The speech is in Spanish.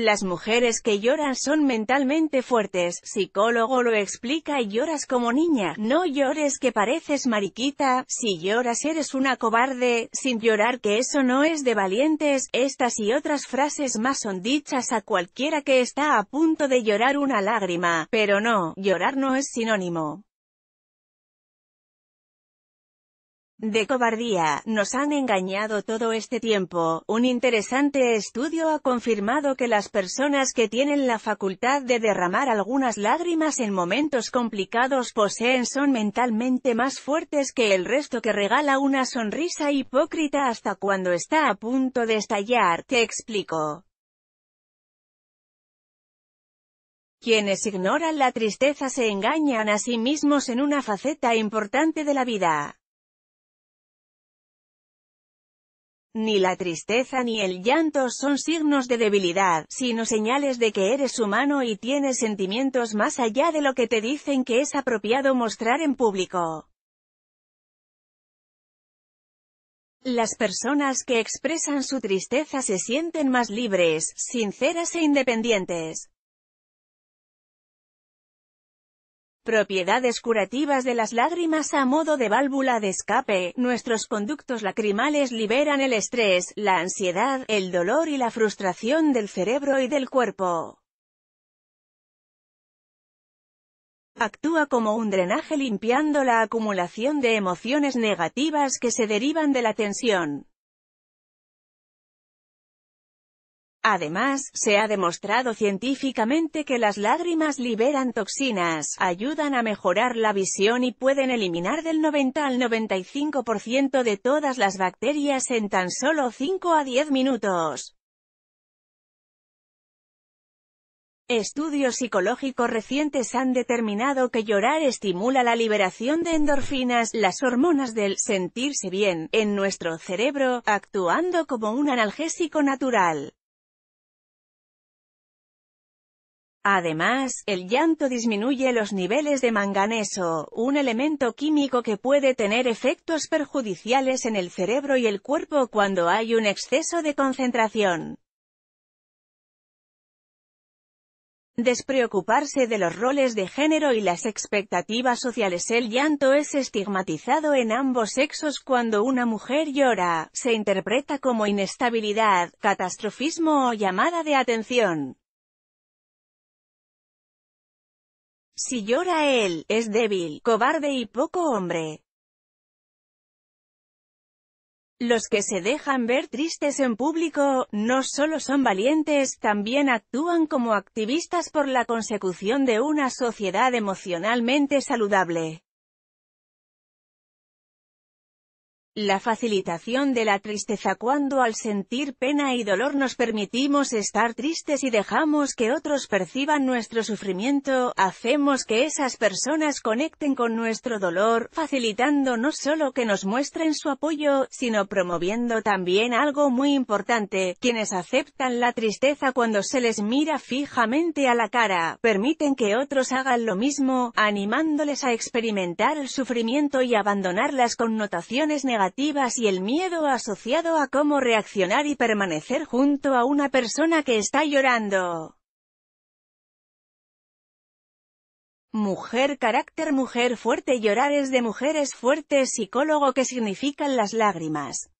Las mujeres que lloran son mentalmente fuertes, psicólogo lo explica y lloras como niña, no llores que pareces mariquita, si lloras eres una cobarde, sin llorar que eso no es de valientes, estas y otras frases más son dichas a cualquiera que está a punto de llorar una lágrima, pero no, llorar no es sinónimo. de cobardía, nos han engañado todo este tiempo. Un interesante estudio ha confirmado que las personas que tienen la facultad de derramar algunas lágrimas en momentos complicados poseen son mentalmente más fuertes que el resto que regala una sonrisa hipócrita hasta cuando está a punto de estallar, te explico. Quienes ignoran la tristeza se engañan a sí mismos en una faceta importante de la vida. Ni la tristeza ni el llanto son signos de debilidad, sino señales de que eres humano y tienes sentimientos más allá de lo que te dicen que es apropiado mostrar en público. Las personas que expresan su tristeza se sienten más libres, sinceras e independientes. Propiedades curativas de las lágrimas a modo de válvula de escape. Nuestros conductos lacrimales liberan el estrés, la ansiedad, el dolor y la frustración del cerebro y del cuerpo. Actúa como un drenaje limpiando la acumulación de emociones negativas que se derivan de la tensión. Además, se ha demostrado científicamente que las lágrimas liberan toxinas, ayudan a mejorar la visión y pueden eliminar del 90 al 95% de todas las bacterias en tan solo 5 a 10 minutos. Estudios psicológicos recientes han determinado que llorar estimula la liberación de endorfinas, las hormonas del sentirse bien, en nuestro cerebro, actuando como un analgésico natural. Además, el llanto disminuye los niveles de manganeso, un elemento químico que puede tener efectos perjudiciales en el cerebro y el cuerpo cuando hay un exceso de concentración. Despreocuparse de los roles de género y las expectativas sociales El llanto es estigmatizado en ambos sexos cuando una mujer llora, se interpreta como inestabilidad, catastrofismo o llamada de atención. Si llora él, es débil, cobarde y poco hombre. Los que se dejan ver tristes en público, no solo son valientes, también actúan como activistas por la consecución de una sociedad emocionalmente saludable. La facilitación de la tristeza cuando al sentir pena y dolor nos permitimos estar tristes y dejamos que otros perciban nuestro sufrimiento, hacemos que esas personas conecten con nuestro dolor, facilitando no solo que nos muestren su apoyo, sino promoviendo también algo muy importante, quienes aceptan la tristeza cuando se les mira fijamente a la cara, permiten que otros hagan lo mismo, animándoles a experimentar el sufrimiento y abandonar las connotaciones negativas y el miedo asociado a cómo reaccionar y permanecer junto a una persona que está llorando. Mujer carácter mujer fuerte llorar es de mujeres fuertes psicólogo que significan las lágrimas.